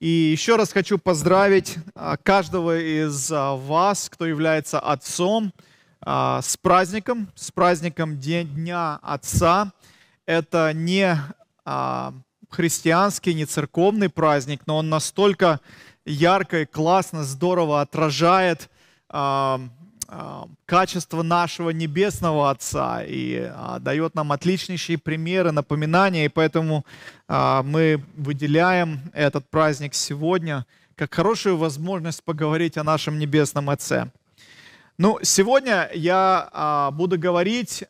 И еще раз хочу поздравить а, каждого из а, вас, кто является отцом, а, с праздником, с праздником Дня Отца. Это не христианский, не церковный праздник, но он настолько ярко и классно, здорово отражает Э, качество нашего Небесного Отца и а, дает нам отличнейшие примеры, напоминания, и поэтому а, мы выделяем этот праздник сегодня как хорошую возможность поговорить о нашем Небесном Отце. Ну, сегодня я а, буду говорить,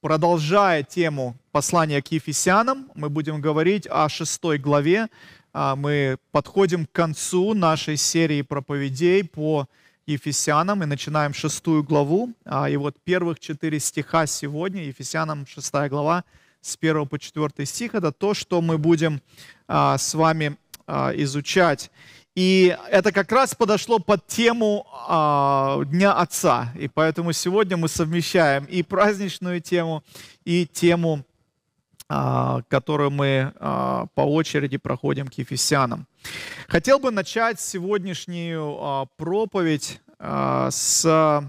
продолжая тему послания к Ефесянам, мы будем говорить о шестой главе, мы подходим к концу нашей серии проповедей по Ефесянам, и начинаем шестую главу. А, и вот первых четыре стиха сегодня, Ефесянам шестая глава, с 1 по 4 стих, это то, что мы будем а, с вами а, изучать. И это как раз подошло под тему а, Дня Отца. И поэтому сегодня мы совмещаем и праздничную тему, и тему а, которую мы а, по очереди проходим к Ефесянам. Хотел бы начать сегодняшнюю а, проповедь с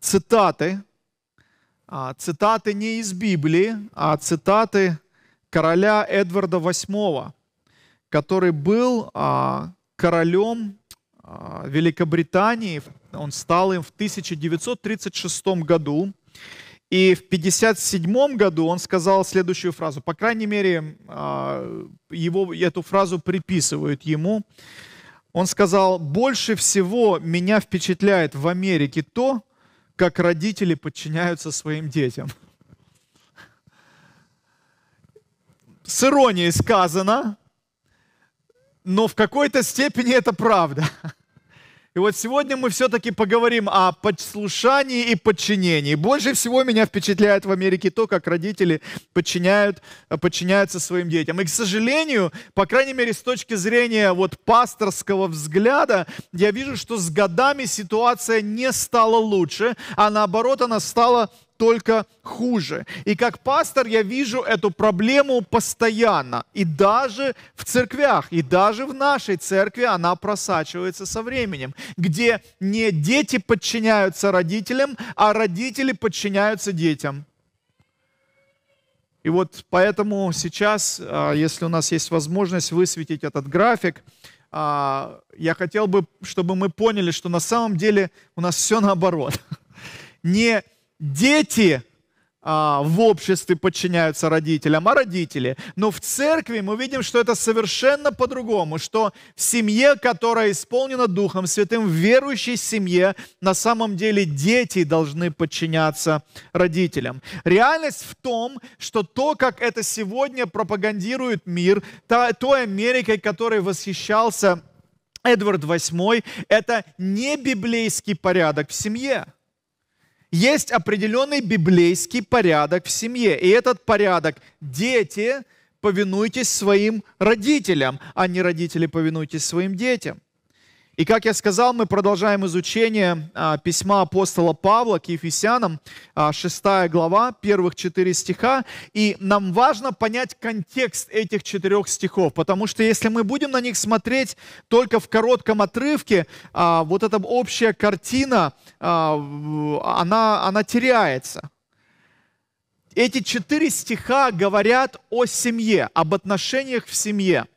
цитаты, цитаты не из Библии, а цитаты короля Эдварда VIII, который был королем Великобритании, он стал им в 1936 году, и в 1957 году он сказал следующую фразу. По крайней мере, а, его, эту фразу приписывают ему. Он сказал, больше всего меня впечатляет в Америке то, как родители подчиняются своим детям. С иронией сказано, но в какой-то степени это правда. И вот сегодня мы все-таки поговорим о послушании и подчинении. Больше всего меня впечатляет в Америке то, как родители подчиняют, подчиняются своим детям. И, к сожалению, по крайней мере, с точки зрения вот пасторского взгляда, я вижу, что с годами ситуация не стала лучше, а наоборот она стала только хуже. И как пастор я вижу эту проблему постоянно. И даже в церквях, и даже в нашей церкви она просачивается со временем, где не дети подчиняются родителям, а родители подчиняются детям. И вот поэтому сейчас, а, если у нас есть возможность высветить этот график, а, я хотел бы, чтобы мы поняли, что на самом деле у нас все наоборот. Не дети а, в обществе подчиняются родителям, а родители. Но в церкви мы видим, что это совершенно по-другому, что в семье, которая исполнена Духом Святым, в верующей семье, на самом деле дети должны подчиняться родителям. Реальность в том, что то, как это сегодня пропагандирует мир, та, той Америкой, которой восхищался Эдвард VIII, это не библейский порядок в семье – есть определенный библейский порядок в семье. И этот порядок – дети, повинуйтесь своим родителям, а не родители, повинуйтесь своим детям. И, как я сказал, мы продолжаем изучение а, письма апостола Павла к Ефесянам, 6 а, глава, первых 4 стиха. И нам важно понять контекст этих четырех стихов, потому что если мы будем на них смотреть только в коротком отрывке, а, вот эта общая картина, она, она теряется. Эти четыре стиха говорят о семье, об отношениях в семье –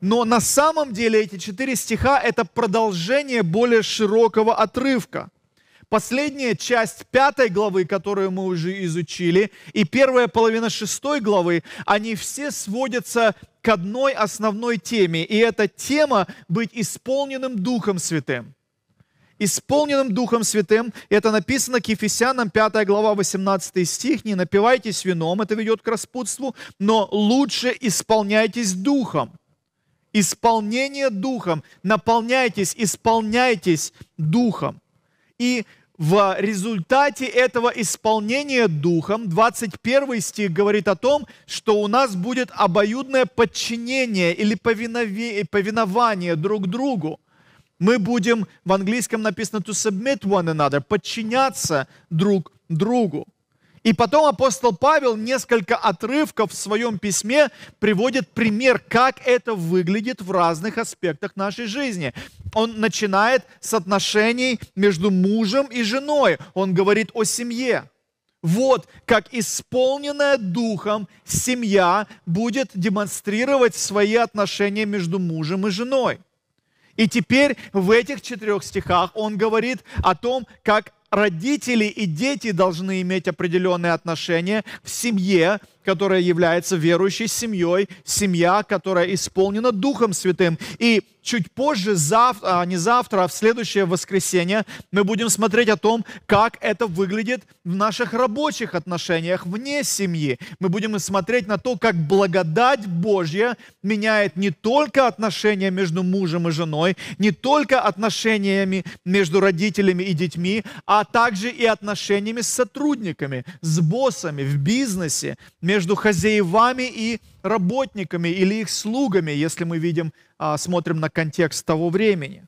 но на самом деле эти четыре стиха – это продолжение более широкого отрывка. Последняя часть пятой главы, которую мы уже изучили, и первая половина шестой главы, они все сводятся к одной основной теме. И эта тема – быть исполненным Духом Святым. Исполненным Духом Святым, это написано к Ефесянам 5 глава 18 стих, не напивайтесь вином, это ведет к распутству, но лучше исполняйтесь Духом. Исполнение Духом. Наполняйтесь, исполняйтесь Духом. И в результате этого исполнения Духом, 21 стих говорит о том, что у нас будет обоюдное подчинение или повиновение друг другу. Мы будем, в английском написано to submit one another, подчиняться друг другу. И потом апостол Павел несколько отрывков в своем письме приводит пример, как это выглядит в разных аспектах нашей жизни. Он начинает с отношений между мужем и женой. Он говорит о семье. Вот как исполненная духом семья будет демонстрировать свои отношения между мужем и женой. И теперь в этих четырех стихах он говорит о том, как родители и дети должны иметь определенные отношения в семье, которая является верующей семьей, семья, которая исполнена Духом Святым. И чуть позже, завтра, а не завтра, а в следующее воскресенье, мы будем смотреть о том, как это выглядит в наших рабочих отношениях вне семьи. Мы будем смотреть на то, как благодать Божья меняет не только отношения между мужем и женой, не только отношениями между родителями и детьми, а также и отношениями с сотрудниками, с боссами в бизнесе между хозяевами и работниками или их слугами, если мы видим, а, смотрим на контекст того времени.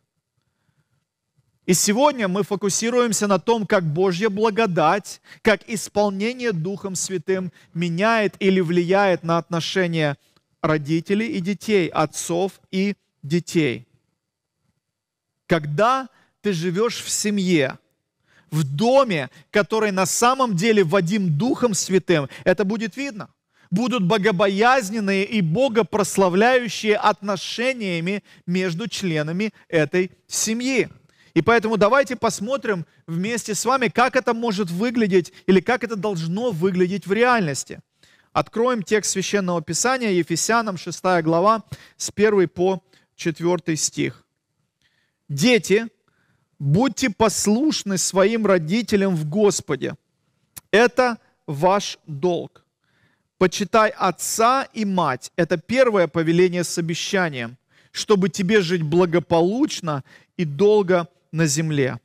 И сегодня мы фокусируемся на том, как Божья благодать, как исполнение Духом Святым меняет или влияет на отношения родителей и детей, отцов и детей. Когда ты живешь в семье – в доме, который на самом деле Вадим Духом Святым, это будет видно. Будут богобоязненные и богопрославляющие отношениями между членами этой семьи. И поэтому давайте посмотрим вместе с вами, как это может выглядеть или как это должно выглядеть в реальности. Откроем текст Священного Писания, Ефесянам 6 глава, с 1 по 4 стих. «Дети, Будьте послушны своим родителям в Господе. Это ваш долг. Почитай отца и мать. Это первое повеление с обещанием, чтобы тебе жить благополучно и долго на земле.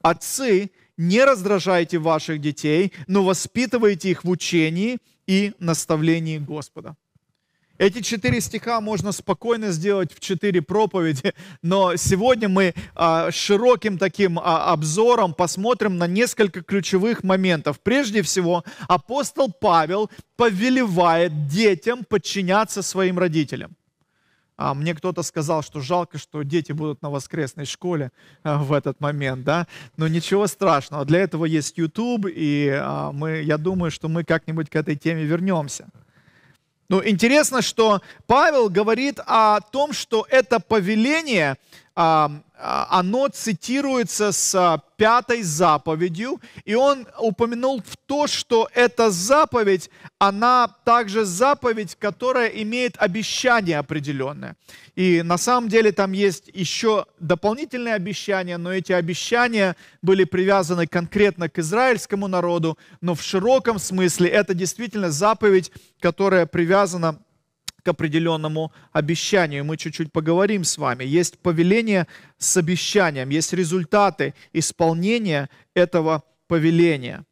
Отцы, не раздражайте ваших детей, но воспитывайте их в учении и наставлении Господа. Эти четыре стиха можно спокойно сделать в четыре проповеди, но сегодня мы а, широким таким а, обзором посмотрим на несколько ключевых моментов. Прежде всего, апостол Павел повелевает детям подчиняться своим родителям. А мне кто-то сказал, что жалко, что дети будут на воскресной школе а, в этот момент, да. Но ничего страшного, для этого есть YouTube, и а, мы, я думаю, что мы как-нибудь к этой теме вернемся. Ну, интересно, что Павел говорит о том, что это повеление а, оно цитируется с а, пятой заповедью, и он упомянул в то, что эта заповедь, она также заповедь, которая имеет обещание определенное. И на самом деле там есть еще дополнительные обещания, но эти обещания были привязаны конкретно к израильскому народу, но в широком смысле это действительно заповедь, которая привязана к к определенному обещанию. Мы чуть-чуть поговорим с вами. Есть повеление с обещанием, есть результаты исполнения этого повеления.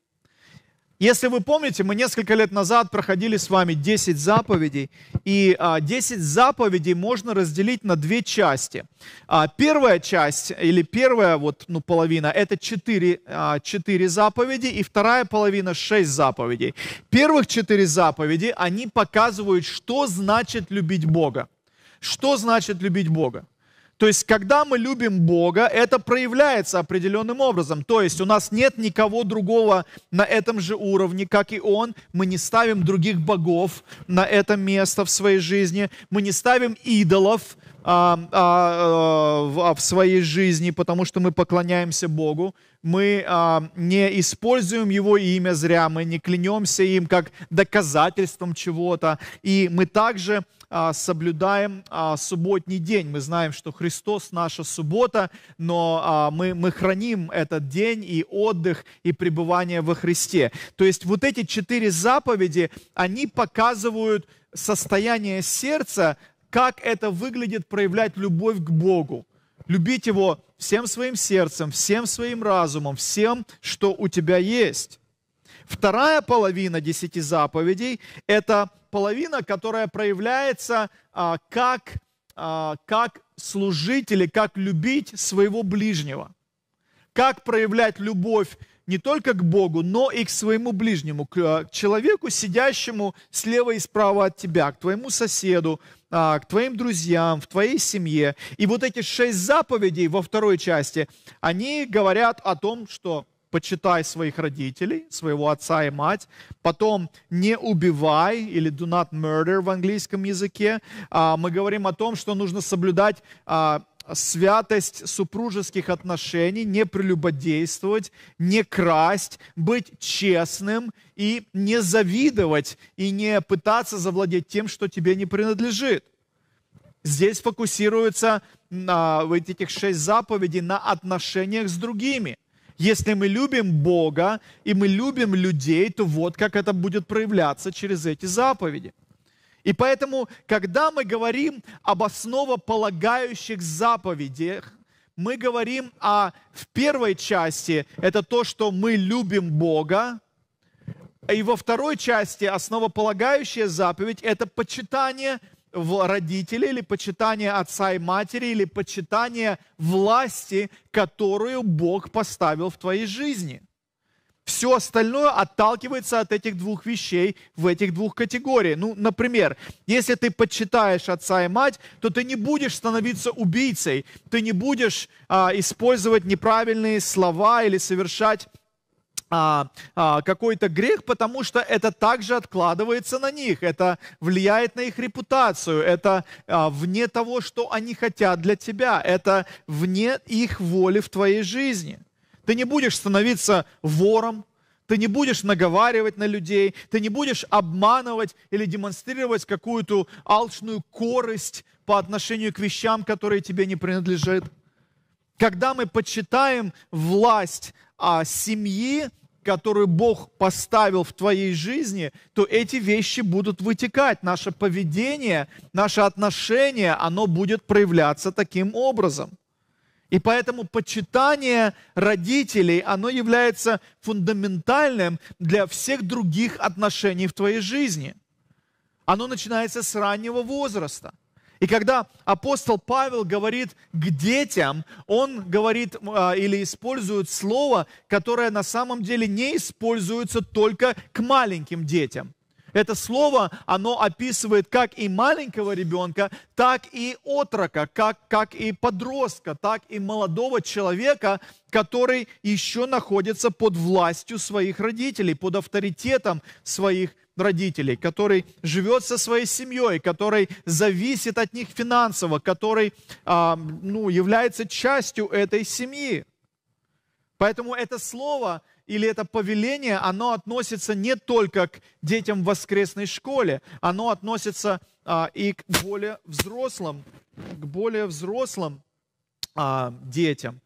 Если вы помните, мы несколько лет назад проходили с вами 10 заповедей, и 10 а, заповедей можно разделить на две части. А, первая часть, или первая вот, ну, половина, это 4, 4 а, заповеди, и вторая половина 6 заповедей. Первых 4 заповеди, они показывают, что значит любить Бога. Что значит любить Бога? То есть, когда мы любим Бога, это проявляется определенным образом. То есть, у нас нет никого другого на этом же уровне, как и Он. Мы не ставим других богов на это место в своей жизни. Мы не ставим идолов а, а, э, в, а, в своей жизни, потому что мы поклоняемся Богу, мы а, не используем Его имя зря, мы не клянемся им как доказательством чего-то, и мы также а, соблюдаем а, субботний день. Мы знаем, что Христос наша суббота, но а, мы, мы храним этот день и отдых, и пребывание во Христе. То есть вот эти четыре заповеди, они показывают состояние сердца, как это выглядит проявлять любовь к Богу. Любить Его всем своим сердцем, всем своим разумом, всем, что у тебя есть. Вторая половина десяти заповедей – это половина, которая проявляется а, как, а, как служители, как любить своего ближнего, как проявлять любовь не только к Богу, но и к своему ближнему, э, к, человеку, сидящему слева и справа от тебя, к твоему соседу, а, к твоим друзьям, в твоей семье. И вот эти шесть заповедей во второй части, они говорят о том, что почитай своих родителей, своего отца и мать, потом не убивай или do not murder в английском языке. А, мы говорим о том, что нужно соблюдать а, святость супружеских отношений, не прелюбодействовать, не красть, быть честным и не завидовать, и не пытаться завладеть тем, что тебе не принадлежит. Здесь фокусируется на вот этих шесть заповедей на отношениях с другими. Если мы любим Бога и мы любим людей, то вот как это будет проявляться через эти заповеди – и поэтому, когда мы говорим об основополагающих заповедях, мы говорим о а в первой части это то, что мы любим Бога, и во второй части основополагающая заповедь это почитание родителей или почитание отца и матери или почитание власти, которую Бог поставил в твоей жизни – все остальное отталкивается от этих двух вещей в этих двух категориях. Ну, например, если ты почитаешь отца и мать, то ты не будешь становиться убийцей, ты не будешь а, использовать неправильные слова или совершать а, а, какой-то грех, потому что это также откладывается на них, это влияет на их репутацию, это а, вне того, что они хотят для тебя, это вне их воли в твоей жизни. Ты не будешь становиться вором, ты не будешь наговаривать на людей, ты не будешь обманывать или демонстрировать какую-то алчную корость по отношению к вещам, которые тебе не принадлежат. Когда мы почитаем власть а, семьи, которую Бог поставил в твоей жизни, то эти вещи будут вытекать. Наше поведение, наше отношение, оно будет проявляться таким образом. И поэтому почитание родителей, оно является фундаментальным для всех других отношений в твоей жизни. Оно начинается с раннего возраста. И когда апостол Павел говорит к детям, он говорит э, или использует слово, которое на самом деле не используется только к маленьким детям. Это слово, оно описывает как и маленького ребенка, так и отрока, как, как и подростка, так и молодого человека, который еще находится под властью своих родителей, под авторитетом своих родителей, который живет со своей семьей, который зависит от них финансово, который а, ну, является частью этой семьи. Поэтому это слово или это повеление, оно относится не только к детям в воскресной школе, оно относится а, и к более взрослым, к более взрослым а, детям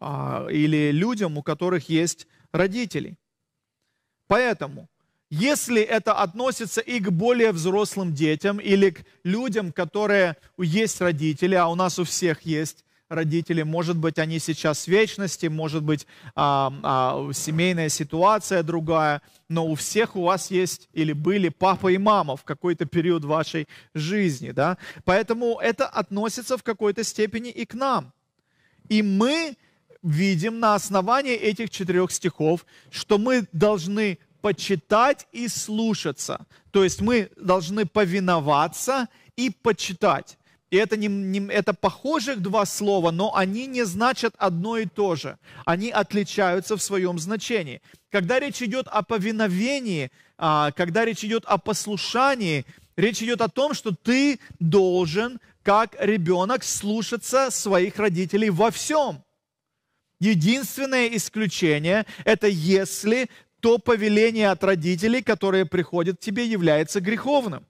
а, или людям, у которых есть родители. Поэтому, если это относится и к более взрослым детям, или к людям, которые есть родители, а у нас у всех есть родители, может быть, они сейчас в вечности, может быть, а, а, семейная ситуация другая, но у всех у вас есть или были папа и мама в какой-то период вашей жизни, да? Поэтому это относится в какой-то степени и к нам. И мы видим на основании этих четырех стихов, что мы должны почитать и слушаться. То есть мы должны повиноваться и почитать. И это, не, не, это похожих два слова, но они не значат одно и то же. Они отличаются в своем значении. Когда речь идет о повиновении, а, когда речь идет о послушании, речь идет о том, что ты должен, как ребенок, слушаться своих родителей во всем. Единственное исключение – это если то повеление от родителей, которое приходит к тебе, является греховным.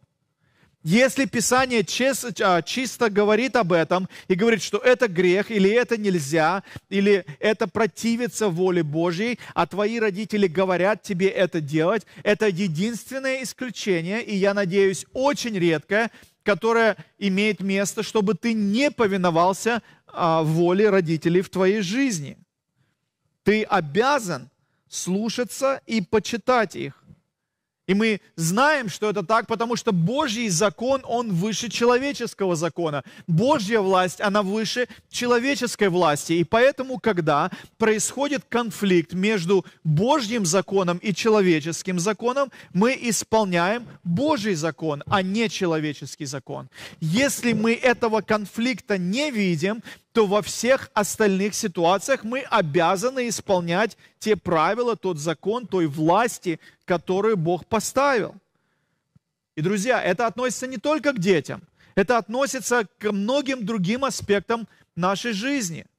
Если Писание честно а, чисто говорит об этом и говорит, что это грех, или это нельзя, или это противится воле Божьей, а твои родители говорят тебе это делать, это единственное исключение, и я надеюсь, очень редкое, которое имеет место, чтобы ты не повиновался а, воле родителей в твоей жизни. Ты обязан слушаться и почитать их. И мы знаем, что это так, потому что Божий закон, он выше человеческого закона. Божья власть, она выше человеческой власти. И поэтому, когда происходит конфликт между Божьим законом и человеческим законом, мы исполняем Божий закон, а не человеческий закон. Если мы этого конфликта не видим, то во всех остальных ситуациях мы обязаны исполнять те правила, тот закон, той власти, которую Бог поставил. И, друзья, это относится не только к детям, это относится к многим другим аспектам нашей жизни –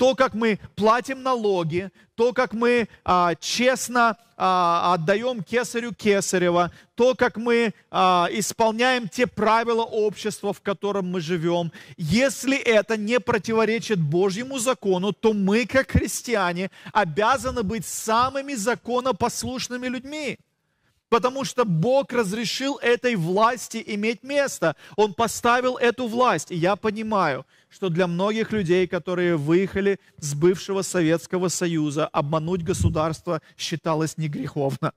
то, как мы платим налоги, то, как мы а, честно а, отдаем кесарю кесарева, то, как мы а, исполняем те правила общества, в котором мы живем, если это не противоречит Божьему закону, то мы, как христиане, обязаны быть самыми законопослушными людьми. Потому что Бог разрешил этой власти иметь место. Он поставил эту власть. И я понимаю, что для многих людей, которые выехали с бывшего Советского Союза, обмануть государство считалось не греховно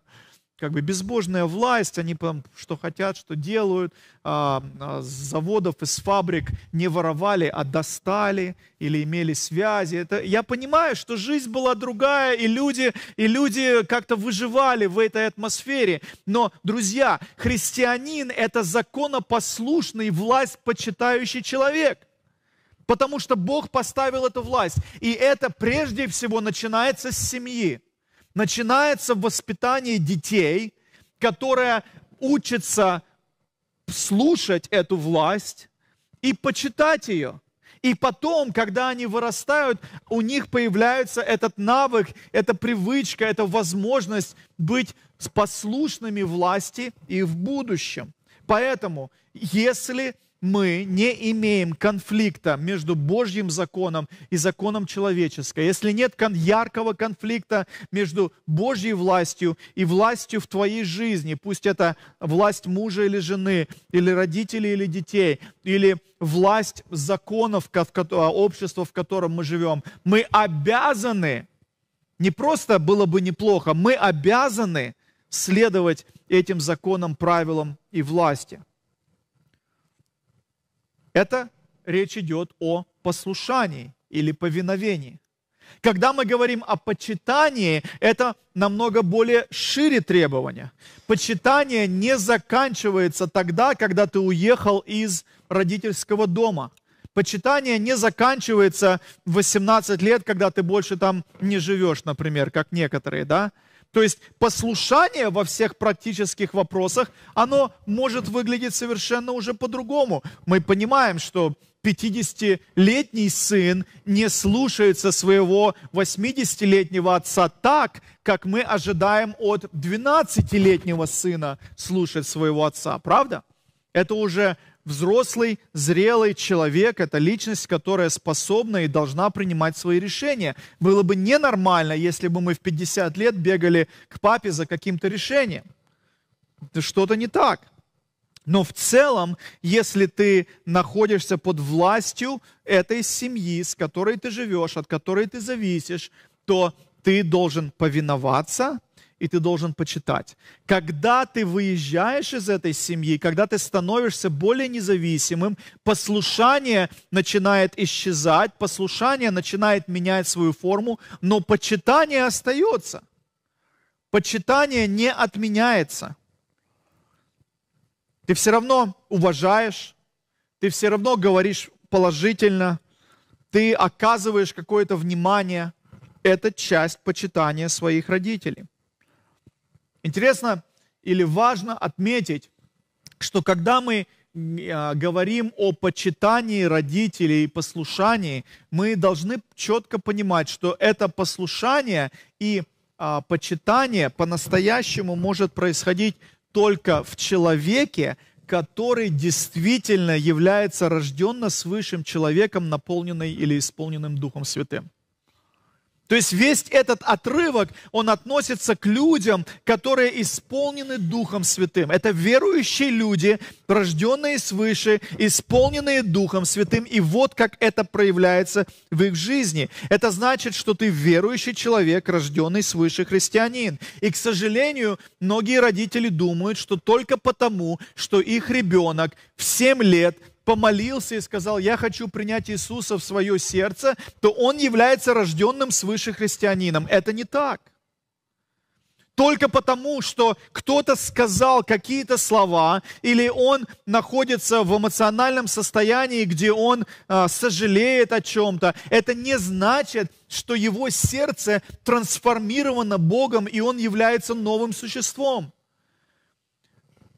как бы безбожная власть, они там что хотят, что делают, а, а, с заводов, из фабрик не воровали, а достали или имели связи. Это, я понимаю, что жизнь была другая, и люди, и люди как-то выживали в этой атмосфере. Но, друзья, христианин – это законопослушный, власть почитающий человек – Потому что Бог поставил эту власть. И это прежде всего начинается с семьи начинается воспитание детей, которое учится слушать эту власть и почитать ее. И потом, когда они вырастают, у них появляется этот навык, эта привычка, эта возможность быть послушными власти и в будущем. Поэтому, если мы не имеем конфликта между Божьим законом и законом человеческим, если нет яркого конфликта между Божьей властью и властью в твоей жизни, пусть это власть мужа или жены, или родителей или детей, или власть законов общества, в котором мы живем, мы обязаны, не просто было бы неплохо, мы обязаны следовать этим законам, правилам и власти – это речь идет о послушании или повиновении. Когда мы говорим о почитании, это намного более шире требования. Почитание не заканчивается тогда, когда ты уехал из родительского дома. Почитание не заканчивается в 18 лет, когда ты больше там не живешь, например, как некоторые, да? То есть послушание во всех практических вопросах, оно может выглядеть совершенно уже по-другому. Мы понимаем, что 50-летний сын не слушается своего 80-летнего отца так, как мы ожидаем от 12-летнего сына слушать своего отца, правда? Это уже взрослый, зрелый человек – это личность, которая способна и должна принимать свои решения. Было бы ненормально, если бы мы в 50 лет бегали к папе за каким-то решением. Что-то не так. Но в целом, если ты находишься под властью этой семьи, с которой ты живешь, от которой ты зависишь, то ты должен повиноваться, и ты должен почитать. Когда ты выезжаешь из этой семьи, когда ты становишься более независимым, послушание начинает исчезать, послушание начинает менять свою форму, но почитание остается. Почитание не отменяется. Ты все равно уважаешь, ты все равно говоришь положительно, ты оказываешь какое-то внимание. Это часть почитания своих родителей. Интересно или важно отметить, что когда мы а, говорим о почитании родителей и послушании, мы должны четко понимать, что это послушание и а, почитание по-настоящему может происходить только в человеке, который действительно является рожденно свыше человеком, наполненным или исполненным Духом Святым. То есть весь этот отрывок, он относится к людям, которые исполнены Духом Святым. Это верующие люди, рожденные свыше, исполненные Духом Святым. И вот как это проявляется в их жизни. Это значит, что ты верующий человек, рожденный свыше христианин. И, к сожалению, многие родители думают, что только потому, что их ребенок в 7 лет – помолился и сказал, я хочу принять Иисуса в свое сердце, то он является рожденным свыше христианином. Это не так. Только потому, что кто-то сказал какие-то слова, или он находится в эмоциональном состоянии, где он а, сожалеет о чем-то, это не значит, что его сердце трансформировано Богом, и он является новым существом.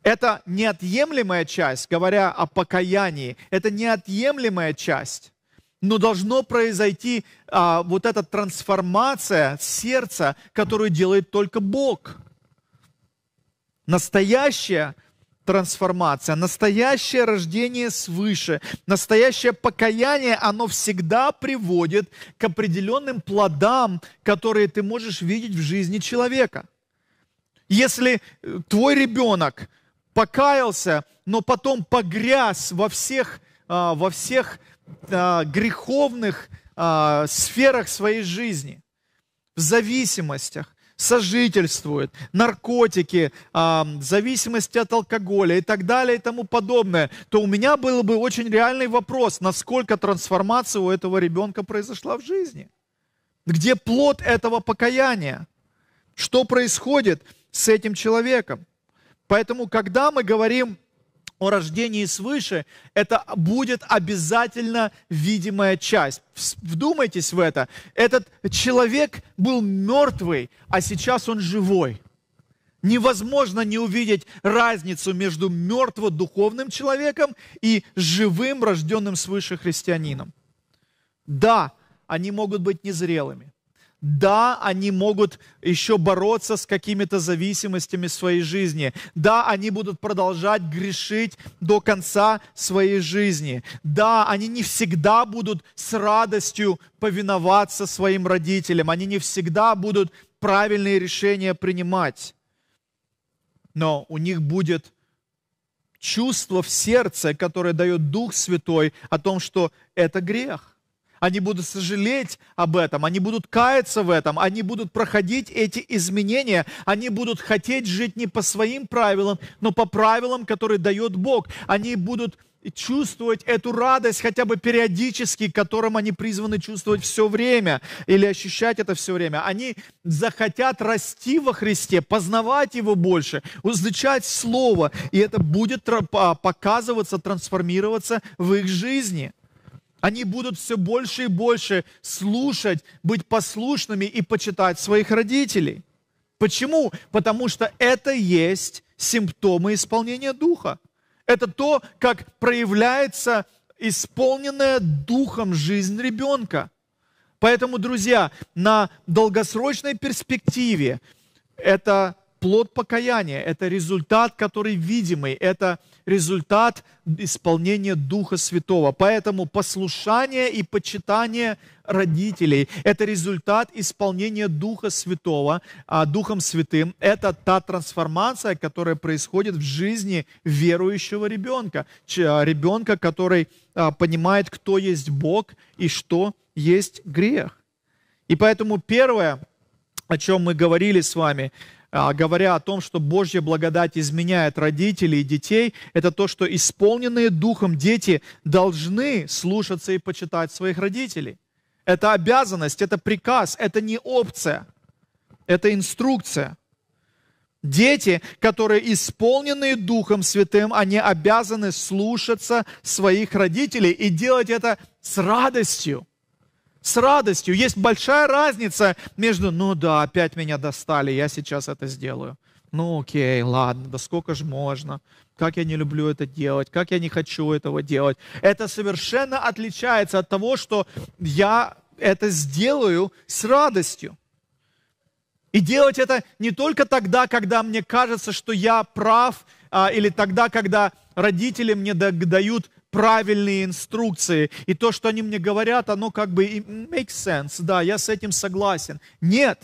Это неотъемлемая часть, говоря о покаянии, это неотъемлемая часть. Но должно произойти а, вот эта трансформация сердца, которую делает только Бог. Настоящая трансформация, настоящее рождение свыше, настоящее покаяние, оно всегда приводит к определенным плодам, которые ты можешь видеть в жизни человека. Если э, твой ребенок – покаялся, но потом погряз во всех, а, во всех а, греховных а, сферах своей жизни, в зависимостях сожительствует, наркотики, зависимости от алкоголя и так далее и тому подобное, то у меня был бы очень реальный вопрос, насколько трансформация у этого ребенка произошла в жизни. Где плод этого покаяния? Что происходит с этим человеком? Поэтому, когда мы говорим о рождении свыше, это будет обязательно видимая часть. Вдумайтесь в это. Этот человек был мертвый, а сейчас он живой. Невозможно не увидеть разницу между мертво-духовным человеком и живым, рожденным свыше христианином. Да, они могут быть незрелыми. Да, они могут еще бороться с какими-то зависимостями своей жизни. Да, они будут продолжать грешить до конца своей жизни. Да, они не всегда будут с радостью повиноваться своим родителям. Они не всегда будут правильные решения принимать. Но у них будет чувство в сердце, которое дает Дух Святой о том, что это грех. Они будут сожалеть об этом, они будут каяться в этом, они будут проходить эти изменения, они будут хотеть жить не по своим правилам, но по правилам, которые дает Бог. Они будут чувствовать эту радость хотя бы периодически, которым они призваны чувствовать все время или ощущать это все время. Они захотят расти во Христе, познавать Его больше, изучать Слово, и это будет а, показываться, трансформироваться в их жизни – они будут все больше и больше слушать, быть послушными и почитать своих родителей. Почему? Потому что это есть симптомы исполнения Духа. Это то, как проявляется исполненная Духом жизнь ребенка. Поэтому, друзья, на долгосрочной перспективе это плод покаяния, это результат, который видимый, это результат исполнения Духа Святого. Поэтому послушание и почитание родителей – это результат исполнения Духа Святого, а, Духом Святым. Это та трансформация, которая происходит в жизни верующего ребенка. А, ребенка, который а, понимает, кто есть Бог и что есть грех. И поэтому первое, о чем мы говорили с вами – а, говоря о том, что Божья благодать изменяет родителей и детей, это то, что исполненные духом дети должны слушаться и почитать своих родителей. Это обязанность, это приказ, это не опция, это инструкция. Дети, которые исполнены Духом Святым, они обязаны слушаться своих родителей и делать это с радостью с радостью. Есть большая разница между, ну да, опять меня достали, я сейчас это сделаю. Ну окей, ладно, да сколько же можно? Как я не люблю это делать, как я не хочу этого делать. Это совершенно отличается от того, что я это сделаю с радостью. И делать это не только тогда, когда мне кажется, что я прав, а, или тогда, когда родители мне дают правильные инструкции, и то, что они мне говорят, оно как бы makes sense, да, я с этим согласен. Нет,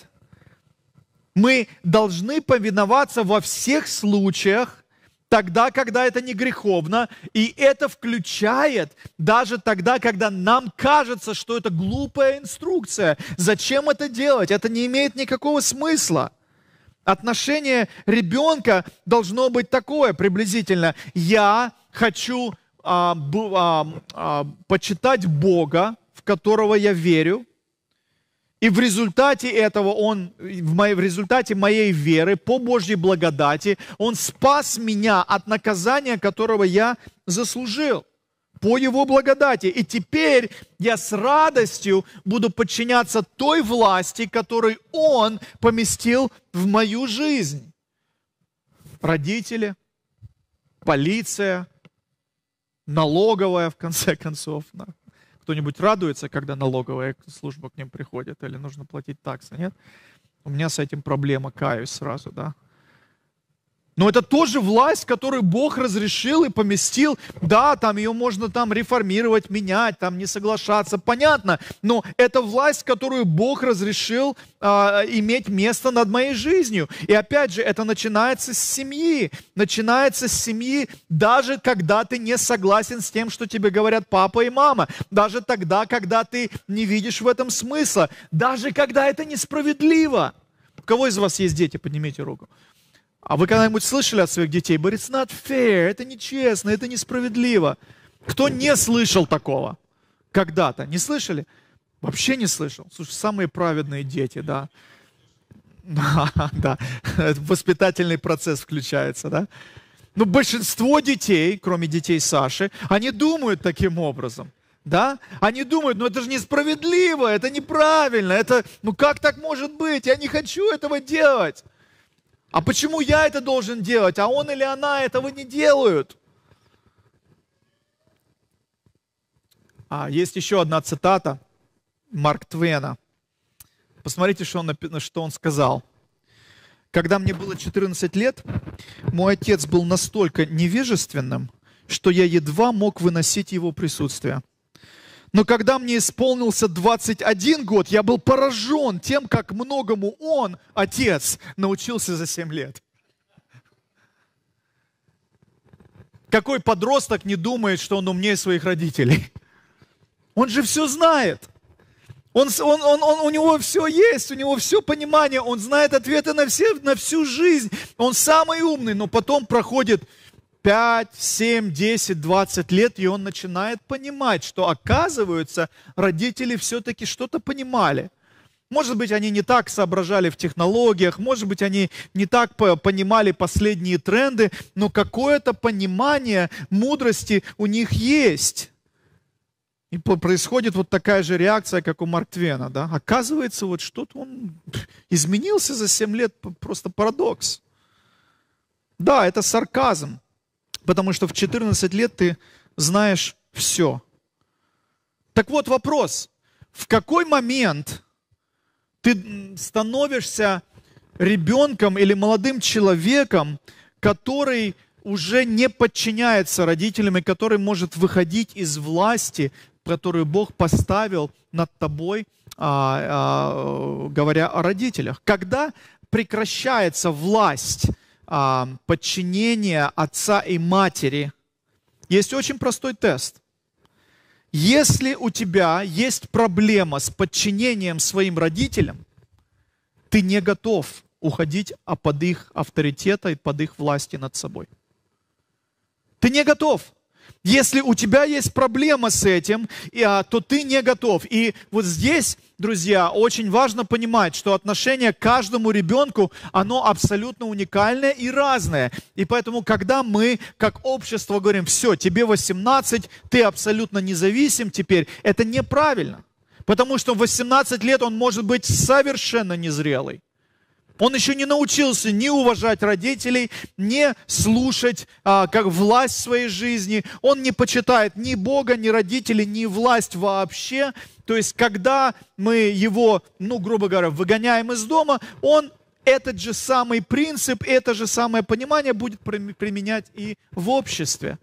мы должны повиноваться во всех случаях, тогда, когда это не греховно, и это включает даже тогда, когда нам кажется, что это глупая инструкция. Зачем это делать? Это не имеет никакого смысла. Отношение ребенка должно быть такое приблизительно. Я хочу а, б, а, а, почитать Бога, в которого я верю, и в результате этого он, в, моей, в результате моей веры, по Божьей благодати, он спас меня от наказания, которого я заслужил по Его благодати. И теперь я с радостью буду подчиняться той власти, которую Он поместил в мою жизнь. Родители, полиция, налоговая, в конце концов. Да. Кто-нибудь радуется, когда налоговая служба к ним приходит, или нужно платить таксы, нет? У меня с этим проблема, каюсь сразу, да. Но это тоже власть, которую Бог разрешил и поместил. Да, там ее можно там реформировать, менять, там не соглашаться, понятно. Но это власть, которую Бог разрешил э, иметь место над моей жизнью. И опять же, это начинается с семьи. Начинается с семьи, даже когда ты не согласен с тем, что тебе говорят папа и мама. Даже тогда, когда ты не видишь в этом смысла. Даже когда это несправедливо. У кого из вас есть дети? Поднимите руку. А вы когда-нибудь слышали от своих детей, but it's not fair, это нечестно, это несправедливо. Кто не слышал такого когда-то? Не слышали? Вообще не слышал. Слушай, самые праведные дети, да. Да, воспитательный процесс включается, да. Но ну, большинство детей, кроме детей Саши, они думают таким образом. Да? Они думают, ну это же несправедливо, это неправильно, это, ну как так может быть, я не хочу этого делать. А почему я это должен делать, а он или она этого не делают? А, есть еще одна цитата Марк Твена. Посмотрите, что он, что он сказал. Когда мне было 14 лет, мой отец был настолько невежественным, что я едва мог выносить его присутствие. Но когда мне исполнился 21 год, я был поражен тем, как многому он, отец, научился за 7 лет. Какой подросток не думает, что он умнее своих родителей? Он же все знает. Он, он, он, он, у него все есть, у него все понимание, он знает ответы на, все, на всю жизнь. Он самый умный, но потом проходит 5, 7, 10, 20 лет, и он начинает понимать, что оказывается, родители все-таки что-то понимали. Может быть, они не так соображали в технологиях, может быть, они не так понимали последние тренды, но какое-то понимание мудрости у них есть. И происходит вот такая же реакция, как у Марк Твена. Да? Оказывается, вот что-то он изменился за 7 лет, просто парадокс. Да, это сарказм потому что в 14 лет ты знаешь все. Так вот вопрос, в какой момент ты становишься ребенком или молодым человеком, который уже не подчиняется родителям и который может выходить из власти, которую Бог поставил над тобой, а, а, говоря о родителях. Когда прекращается власть подчинения отца и матери, есть очень простой тест. Если у тебя есть проблема с подчинением своим родителям, ты не готов уходить а под их авторитета и под их власти над собой. Ты не готов. Если у тебя есть проблема с этим, а, то ты не готов. И вот здесь, друзья, очень важно понимать, что отношение к каждому ребенку, оно абсолютно уникальное и разное. И поэтому, когда мы, как общество, говорим, все, тебе 18, ты абсолютно независим теперь, это неправильно. Потому что в 18 лет он может быть совершенно незрелый. Он еще не научился не уважать родителей, не слушать а, как власть своей жизни. Он не почитает ни Бога, ни родителей, ни власть вообще. То есть, когда мы его, ну, грубо говоря, выгоняем из дома, он этот же самый принцип, это же самое понимание будет применять и в обществе.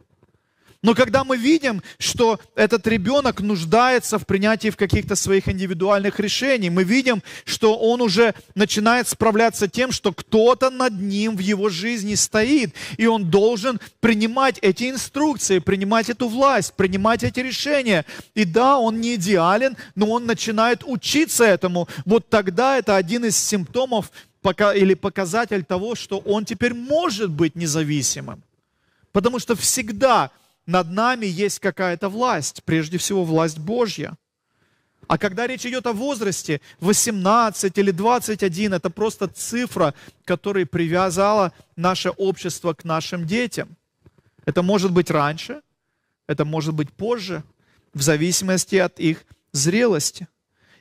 Но когда мы видим, что этот ребенок нуждается в принятии в каких-то своих индивидуальных решений, мы видим, что он уже начинает справляться тем, что кто-то над ним в его жизни стоит, и он должен принимать эти инструкции, принимать эту власть, принимать эти решения. И да, он не идеален, но он начинает учиться этому. Вот тогда это один из симптомов или показатель того, что он теперь может быть независимым. Потому что всегда над нами есть какая-то власть, прежде всего власть Божья. А когда речь идет о возрасте, 18 или 21, это просто цифра, которая привязала наше общество к нашим детям. Это может быть раньше, это может быть позже, в зависимости от их зрелости.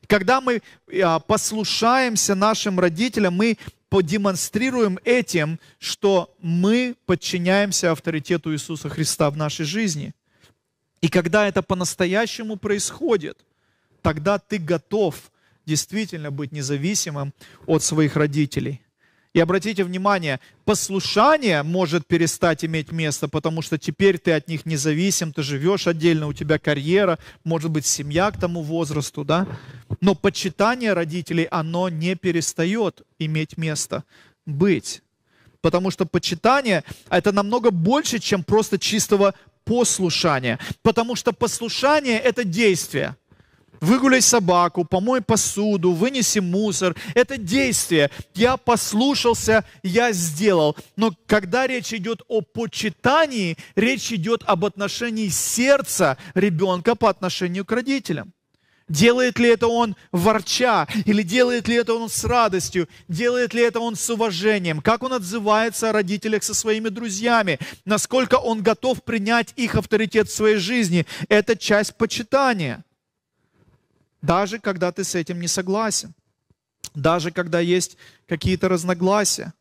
Когда мы а, послушаемся нашим родителям, мы подемонстрируем этим, что мы подчиняемся авторитету Иисуса Христа в нашей жизни. И когда это по-настоящему происходит, тогда ты готов действительно быть независимым от своих родителей. И обратите внимание, послушание может перестать иметь место, потому что теперь ты от них независим, ты живешь отдельно, у тебя карьера, может быть, семья к тому возрасту, да? Но почитание родителей, оно не перестает иметь место быть. Потому что почитание – это намного больше, чем просто чистого послушания. Потому что послушание – это действие – Выгуляй собаку, помой посуду, вынеси мусор. Это действие. Я послушался, я сделал. Но когда речь идет о почитании, речь идет об отношении сердца ребенка по отношению к родителям. Делает ли это он ворча, или делает ли это он с радостью, делает ли это он с уважением, как он отзывается о родителях со своими друзьями, насколько он готов принять их авторитет в своей жизни. Это часть почитания – даже когда ты с этим не согласен, даже когда есть какие-то разногласия.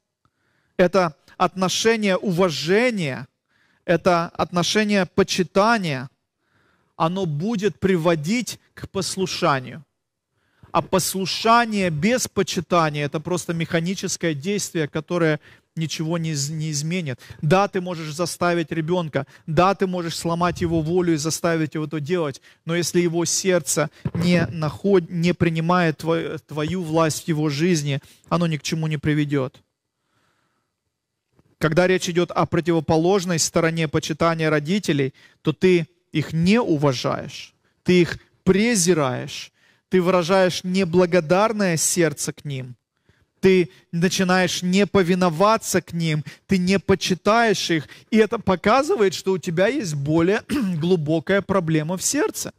Это отношение уважения, это отношение почитания, оно будет приводить к послушанию. А послушание без почитания – это просто механическое действие, которое ничего не, не изменит. Да, ты можешь заставить ребенка, да, ты можешь сломать его волю и заставить его это делать, но если его сердце не, наход, не принимает твою, твою власть в его жизни, оно ни к чему не приведет. Когда речь идет о противоположной стороне почитания родителей, то ты их не уважаешь, ты их презираешь, ты выражаешь неблагодарное сердце к ним – ты начинаешь не повиноваться к ним, ты не почитаешь их. И это показывает, что у тебя есть более глубокая проблема в сердце.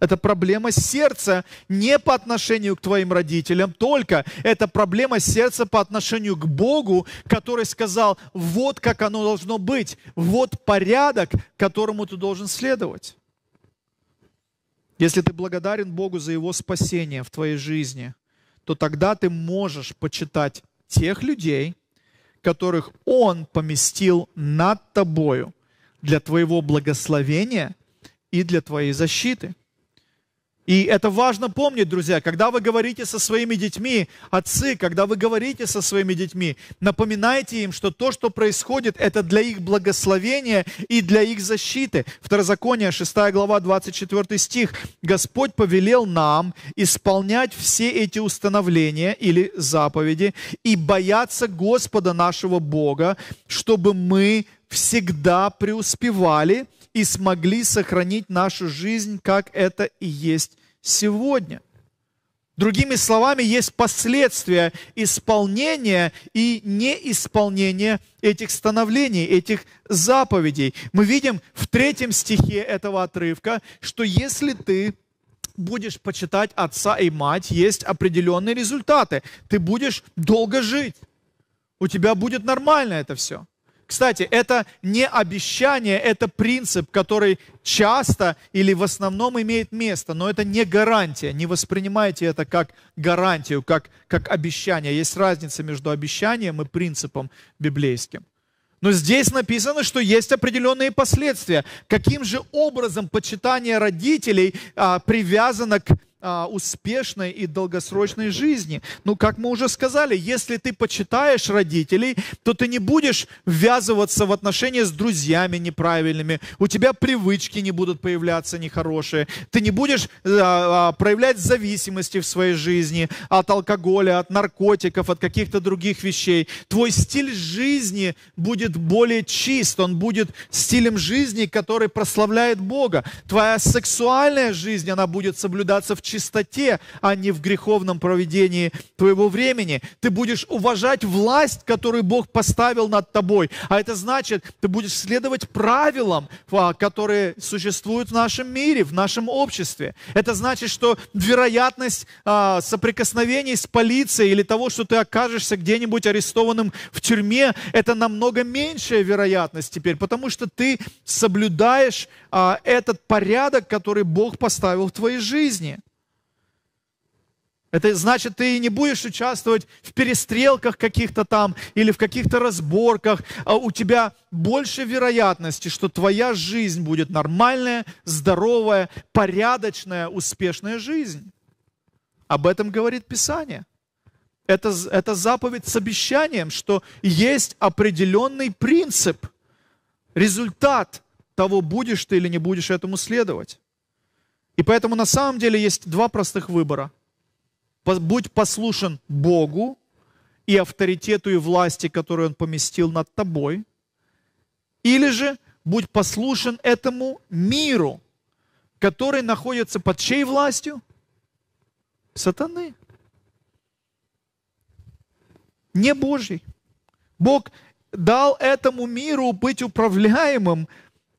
Это проблема сердца не по отношению к твоим родителям только. Это проблема сердца по отношению к Богу, который сказал, вот как оно должно быть, вот порядок, которому ты должен следовать. Если ты благодарен Богу за Его спасение в твоей жизни, то тогда ты можешь почитать тех людей, которых Он поместил над тобою для твоего благословения и для твоей защиты. И это важно помнить, друзья, когда вы говорите со своими детьми, отцы, когда вы говорите со своими детьми, напоминайте им, что то, что происходит, это для их благословения и для их защиты. Второзаконие, 6 глава, 24 стих. Господь повелел нам исполнять все эти установления или заповеди и бояться Господа нашего Бога, чтобы мы всегда преуспевали – и смогли сохранить нашу жизнь, как это и есть сегодня. Другими словами, есть последствия исполнения и неисполнения этих становлений, этих заповедей. Мы видим в третьем стихе этого отрывка, что если ты будешь почитать отца и мать, есть определенные результаты. Ты будешь долго жить. У тебя будет нормально это все. Кстати, это не обещание, это принцип, который часто или в основном имеет место, но это не гарантия. Не воспринимайте это как гарантию, как, как обещание. Есть разница между обещанием и принципом библейским. Но здесь написано, что есть определенные последствия. Каким же образом почитание родителей а, привязано к а, успешной и долгосрочной жизни. Ну, как мы уже сказали, если ты почитаешь родителей, то ты не будешь ввязываться в отношения с друзьями неправильными, у тебя привычки не будут появляться нехорошие, ты не будешь э, а, а, проявлять зависимости в своей жизни от алкоголя, от наркотиков, от каких-то других вещей. Твой стиль жизни будет более чист, он будет стилем жизни, который прославляет Бога. Твоя сексуальная жизнь, она будет соблюдаться в чистоте чистоте, а не в греховном проведении твоего времени. Ты будешь уважать власть, которую Бог поставил над тобой. А это значит, ты будешь следовать правилам, а, которые существуют в нашем мире, в нашем обществе. Это значит, что вероятность а, соприкосновений с полицией или того, что ты окажешься где-нибудь арестованным в тюрьме, это намного меньшая вероятность теперь, потому что ты соблюдаешь а, этот порядок, который Бог поставил в твоей жизни. Это значит, ты не будешь участвовать в перестрелках каких-то там или в каких-то разборках. А у тебя больше вероятности, что твоя жизнь будет нормальная, здоровая, порядочная, успешная жизнь. Об этом говорит Писание. Это, это заповедь с обещанием, что есть определенный принцип, результат того, будешь ты или не будешь этому следовать. И поэтому на самом деле есть два простых выбора – будь послушен Богу и авторитету и власти, которую Он поместил над тобой, или же будь послушен этому миру, который находится под чьей властью? Сатаны. Не Божий. Бог дал этому миру быть управляемым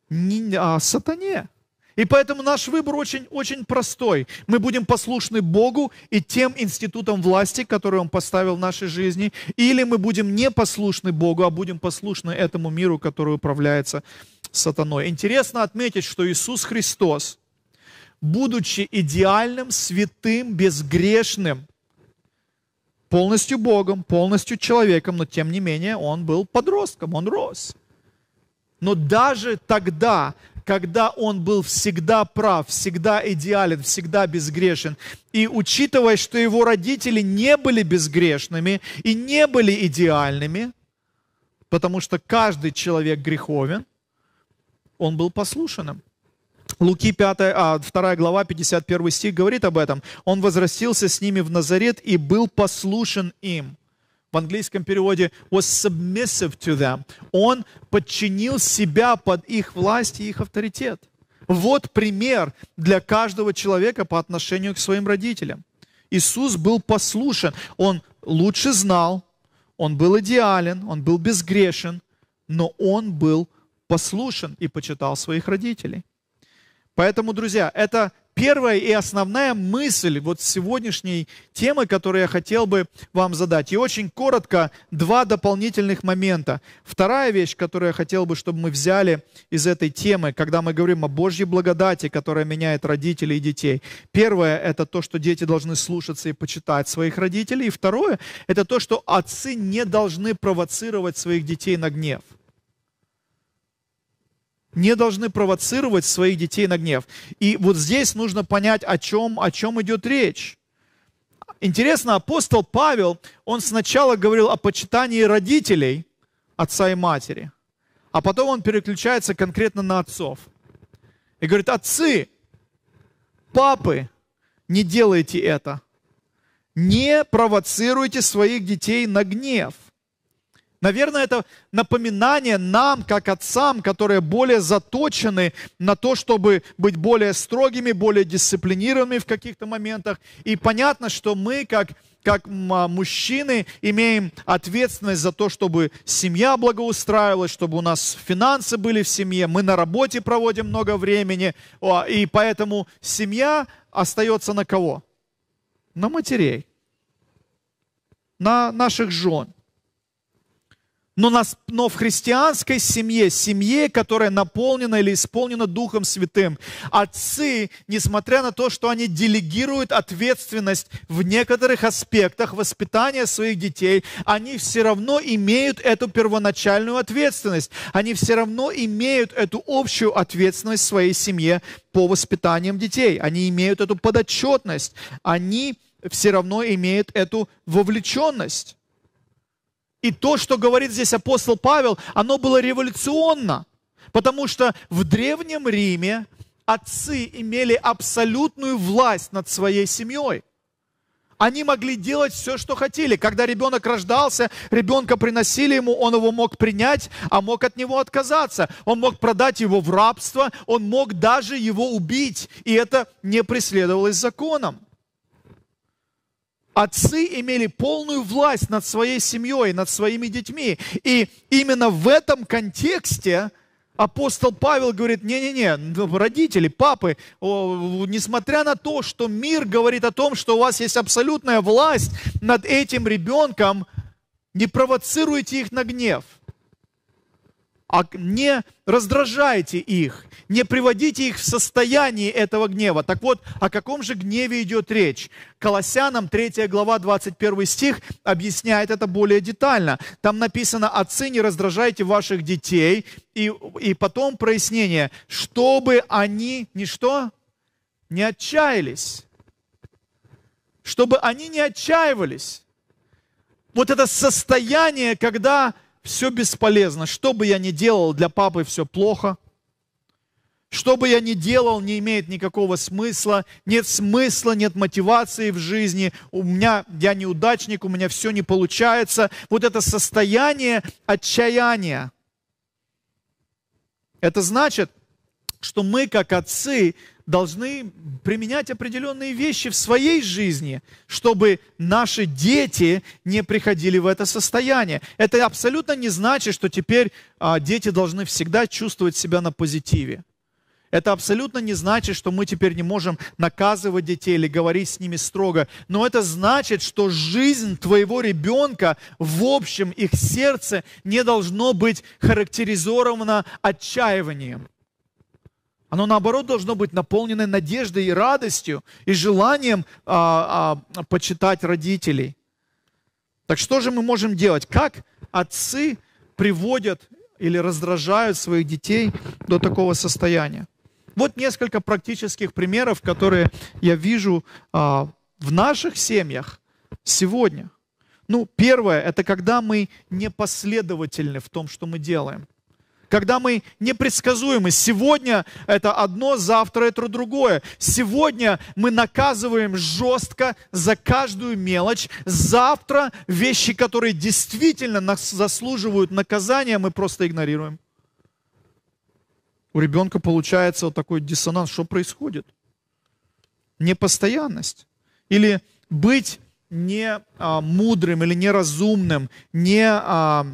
не, а сатане. И поэтому наш выбор очень, очень простой. Мы будем послушны Богу и тем институтам власти, которые Он поставил в нашей жизни, или мы будем не послушны Богу, а будем послушны этому миру, который управляется сатаной. Интересно отметить, что Иисус Христос, будучи идеальным, святым, безгрешным, полностью Богом, полностью человеком, но тем не менее он был подростком, он рос. Но даже тогда когда Он был всегда прав, всегда идеален, всегда безгрешен. И учитывая, что Его родители не были безгрешными и не были идеальными, потому что каждый человек греховен, Он был послушным. Луки 5, а, 2 глава, 51 стих говорит об этом. Он возрастился с ними в Назарет и был послушен им в английском переводе was submissive to them. Он подчинил себя под их власть и их авторитет. Вот пример для каждого человека по отношению к своим родителям. Иисус был послушен, он лучше знал, он был идеален, он был безгрешен, но он был послушен и почитал своих родителей. Поэтому, друзья, это первая и основная мысль вот сегодняшней темы, которую я хотел бы вам задать. И очень коротко два дополнительных момента. Вторая вещь, которую я хотел бы, чтобы мы взяли из этой темы, когда мы говорим о Божьей благодати, которая меняет родителей и детей. Первое – это то, что дети должны слушаться и почитать своих родителей. И второе – это то, что отцы не должны провоцировать своих детей на гнев – не должны провоцировать своих детей на гнев. И вот здесь нужно понять, о чем, о чем идет речь. Интересно, апостол Павел, он сначала говорил о почитании родителей, отца и матери, а потом он переключается конкретно на отцов. И говорит, отцы, папы, не делайте это. Не провоцируйте своих детей на гнев. Наверное, это напоминание нам, как отцам, которые более заточены на то, чтобы быть более строгими, более дисциплинированными в каких-то моментах. И понятно, что мы, как, как а, мужчины, имеем ответственность за то, чтобы семья благоустраивалась, чтобы у нас финансы были в семье, мы на работе проводим много времени, и поэтому семья остается на кого? На матерей, на наших жен но, нас, но в христианской семье, семье, которая наполнена или исполнена Духом Святым, отцы, несмотря на то, что они делегируют ответственность в некоторых аспектах воспитания своих детей, они все равно имеют эту первоначальную ответственность. Они все равно имеют эту общую ответственность в своей семье по воспитаниям детей. Они имеют эту подотчетность. Они все равно имеют эту вовлеченность. И то, что говорит здесь апостол Павел, оно было революционно, потому что в Древнем Риме отцы имели абсолютную власть над своей семьей. Они могли делать все, что хотели. Когда ребенок рождался, ребенка приносили ему, он его мог принять, а мог от него отказаться. Он мог продать его в рабство, он мог даже его убить. И это не преследовалось законом отцы имели полную власть над своей семьей, над своими детьми. И именно в этом контексте апостол Павел говорит, не-не-не, ну, родители, папы, несмотря на то, что мир говорит о том, что у вас есть абсолютная власть над этим ребенком, не провоцируйте их на гнев – а не раздражайте их, не приводите их в состояние этого гнева. Так вот, о каком же гневе идет речь? Колоссянам 3 глава 21 стих объясняет это более детально. Там написано, отцы, не раздражайте ваших детей. И, и потом прояснение, чтобы они ни что, не отчаялись. Чтобы они не отчаивались. Вот это состояние, когда все бесполезно. Что бы я ни делал, для папы все плохо. Что бы я ни делал, не имеет никакого смысла. Нет смысла, нет мотивации в жизни. У меня, я неудачник, у меня все не получается. Вот это состояние отчаяния. Это значит, что мы, как отцы, должны применять определенные вещи в своей жизни, чтобы наши дети не приходили в это состояние. Это абсолютно не значит, что теперь а, дети должны всегда чувствовать себя на позитиве. Это абсолютно не значит, что мы теперь не можем наказывать детей или говорить с ними строго. Но это значит, что жизнь твоего ребенка в общем, их сердце не должно быть характеризовано отчаиванием. Оно, наоборот, должно быть наполнено надеждой и радостью, и желанием а, а, почитать родителей. Так что же мы можем делать? Как отцы приводят или раздражают своих детей до такого состояния? Вот несколько практических примеров, которые я вижу а, в наших семьях сегодня. Ну, первое, это когда мы непоследовательны в том, что мы делаем когда мы непредсказуемы. Сегодня это одно, завтра это другое. Сегодня мы наказываем жестко за каждую мелочь. Завтра вещи, которые действительно нас заслуживают наказания, мы просто игнорируем. У ребенка получается вот такой диссонанс. Что происходит? Непостоянность. Или быть не а, мудрым или неразумным, не а,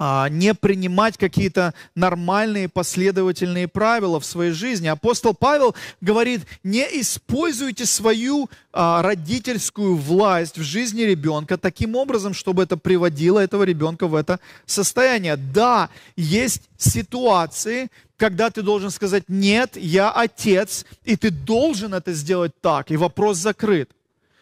а, не принимать какие-то нормальные последовательные правила в своей жизни. Апостол Павел говорит, не используйте свою а, родительскую власть в жизни ребенка таким образом, чтобы это приводило этого ребенка в это состояние. Да, есть ситуации, когда ты должен сказать, нет, я отец, и ты должен это сделать так, и вопрос закрыт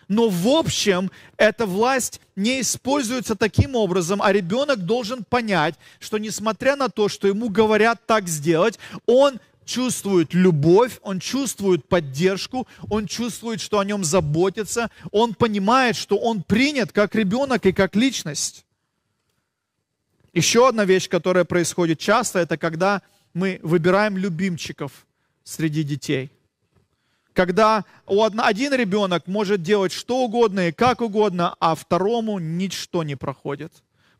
но в общем эта власть не используется таким образом, а ребенок должен понять, что несмотря на то, что ему говорят так сделать, он чувствует любовь, он чувствует поддержку, он чувствует, что о нем заботятся, он понимает, что он принят как ребенок и как личность. Еще одна вещь, которая происходит часто, это когда мы выбираем любимчиков среди детей когда один ребенок может делать что угодно и как угодно, а второму ничто не проходит.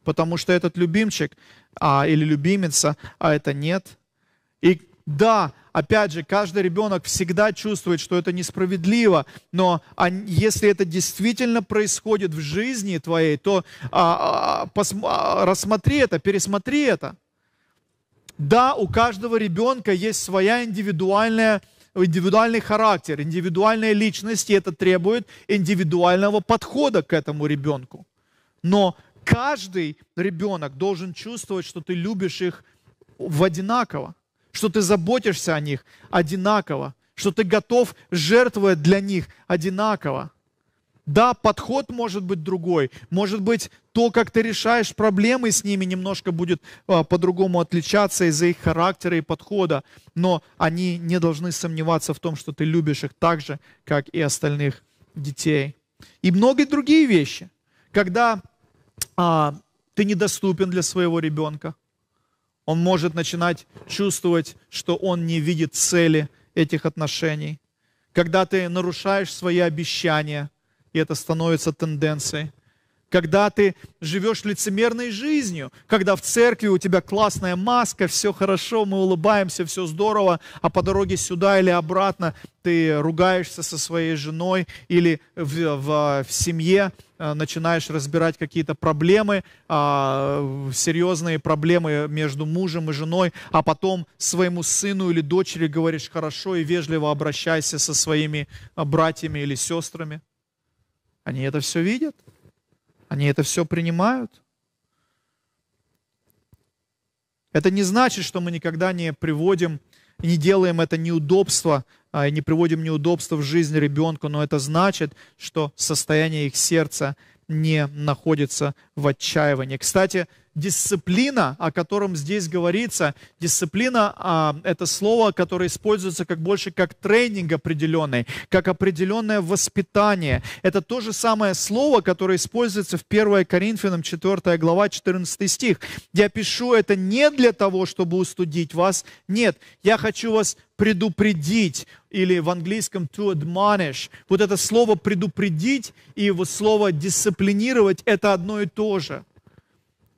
Потому что этот любимчик а, или любимица, а это нет. И да, опять же, каждый ребенок всегда чувствует, что это несправедливо, но если это действительно происходит в жизни твоей, то а, а, а, рассмотри это, пересмотри это. Да, у каждого ребенка есть своя индивидуальная индивидуальный характер, индивидуальная личность, и это требует индивидуального подхода к этому ребенку. Но каждый ребенок должен чувствовать, что ты любишь их в одинаково, что ты заботишься о них одинаково, что ты готов жертвовать для них одинаково. Да, подход может быть другой, может быть то, как ты решаешь проблемы с ними, немножко будет а, по-другому отличаться из-за их характера и подхода. Но они не должны сомневаться в том, что ты любишь их так же, как и остальных детей. И многие другие вещи. Когда а, ты недоступен для своего ребенка, он может начинать чувствовать, что он не видит цели этих отношений. Когда ты нарушаешь свои обещания, и это становится тенденцией – когда ты живешь лицемерной жизнью, когда в церкви у тебя классная маска, все хорошо, мы улыбаемся, все здорово, а по дороге сюда или обратно ты ругаешься со своей женой или в, в, в семье э, начинаешь разбирать какие-то проблемы, а, серьезные проблемы между мужем и женой, а потом своему сыну или дочери говоришь хорошо и вежливо обращайся со своими э, братьями или сестрами. Они это все видят. Они это все принимают. Это не значит, что мы никогда не приводим, не делаем это неудобство, а, не приводим неудобства в жизнь ребенку, но это значит, что состояние их сердца не находится в отчаивании. Кстати, дисциплина, о котором здесь говорится, дисциплина а, – это слово, которое используется как больше как тренинг определенный, как определенное воспитание. Это то же самое слово, которое используется в 1 Коринфянам 4 глава 14 стих. «Я пишу это не для того, чтобы устудить вас, нет, я хочу вас предупредить, или в английском to admonish. Вот это слово предупредить и его слово дисциплинировать – это одно и то же –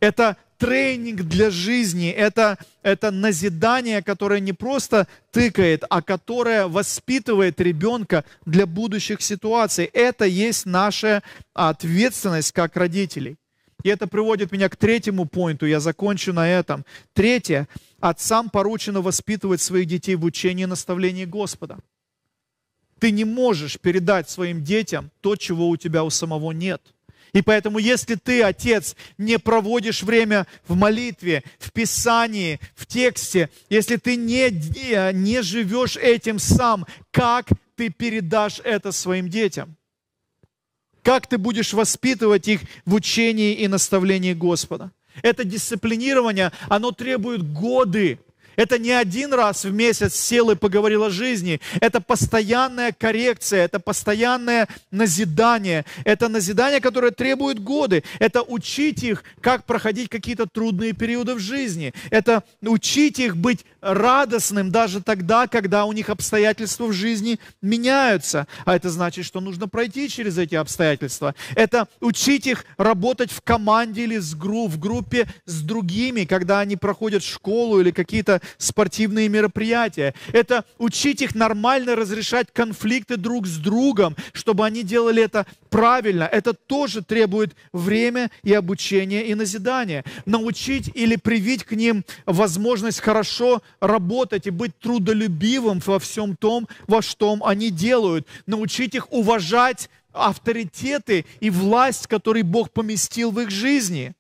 это тренинг для жизни, это, это назидание, которое не просто тыкает, а которое воспитывает ребенка для будущих ситуаций. Это есть наша ответственность как родителей. И это приводит меня к третьему пункту. я закончу на этом. Третье. Отцам поручено воспитывать своих детей в учении и наставлении Господа. Ты не можешь передать своим детям то, чего у тебя у самого нет – и поэтому, если ты, отец, не проводишь время в молитве, в писании, в тексте, если ты не, не живешь этим сам, как ты передашь это своим детям? Как ты будешь воспитывать их в учении и наставлении Господа? Это дисциплинирование, оно требует годы, это не один раз в месяц сел и поговорил о жизни. Это постоянная коррекция, это постоянное назидание. Это назидание, которое требует годы. Это учить их, как проходить какие-то трудные периоды в жизни. Это учить их быть радостным даже тогда, когда у них обстоятельства в жизни меняются. А это значит, что нужно пройти через эти обстоятельства. Это учить их работать в команде или в группе с другими, когда они проходят школу или какие-то спортивные мероприятия. Это учить их нормально разрешать конфликты друг с другом, чтобы они делали это правильно. Это тоже требует время и обучения и назидания. Научить или привить к ним возможность хорошо работать и быть трудолюбивым во всем том, во что они делают. Научить их уважать авторитеты и власть, которую Бог поместил в их жизни.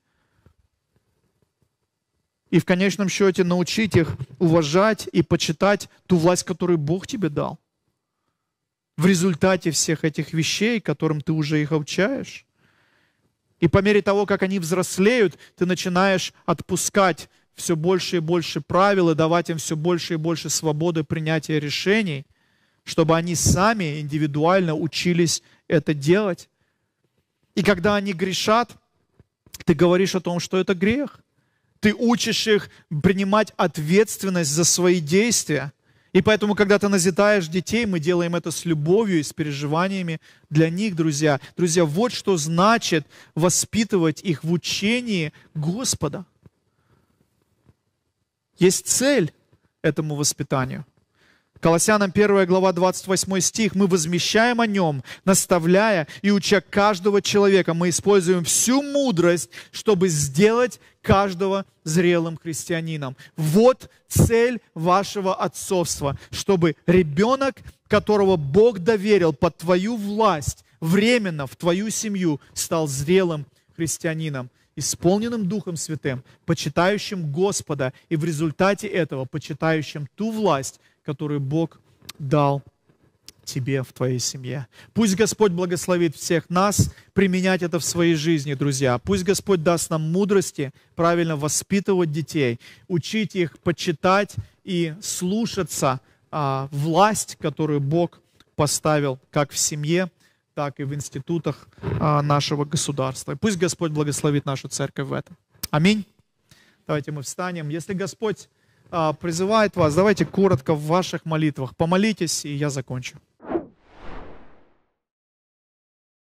И в конечном счете научить их уважать и почитать ту власть, которую Бог тебе дал. В результате всех этих вещей, которым ты уже их обучаешь. И по мере того, как они взрослеют, ты начинаешь отпускать все больше и больше правил и давать им все больше и больше свободы принятия решений, чтобы они сами индивидуально учились это делать. И когда они грешат, ты говоришь о том, что это грех – ты учишь их принимать ответственность за свои действия. И поэтому, когда ты назидаешь детей, мы делаем это с любовью и с переживаниями для них, друзья. Друзья, вот что значит воспитывать их в учении Господа. Есть цель этому воспитанию – Колоссянам 1 глава 28 стих. Мы возмещаем о нем, наставляя и уча каждого человека. Мы используем всю мудрость, чтобы сделать каждого зрелым христианином. Вот цель вашего отцовства, чтобы ребенок, которого Бог доверил под твою власть, временно в твою семью, стал зрелым христианином исполненным Духом Святым, почитающим Господа и в результате этого почитающим ту власть, который Бог дал тебе в твоей семье. Пусть Господь благословит всех нас применять это в своей жизни, друзья. Пусть Господь даст нам мудрости правильно воспитывать детей, учить их почитать и слушаться а, власть, которую Бог поставил как в семье, так и в институтах а, нашего государства. И пусть Господь благословит нашу церковь в этом. Аминь. Давайте мы встанем. Если Господь а, призывает вас, давайте коротко в ваших молитвах, помолитесь, и я закончу.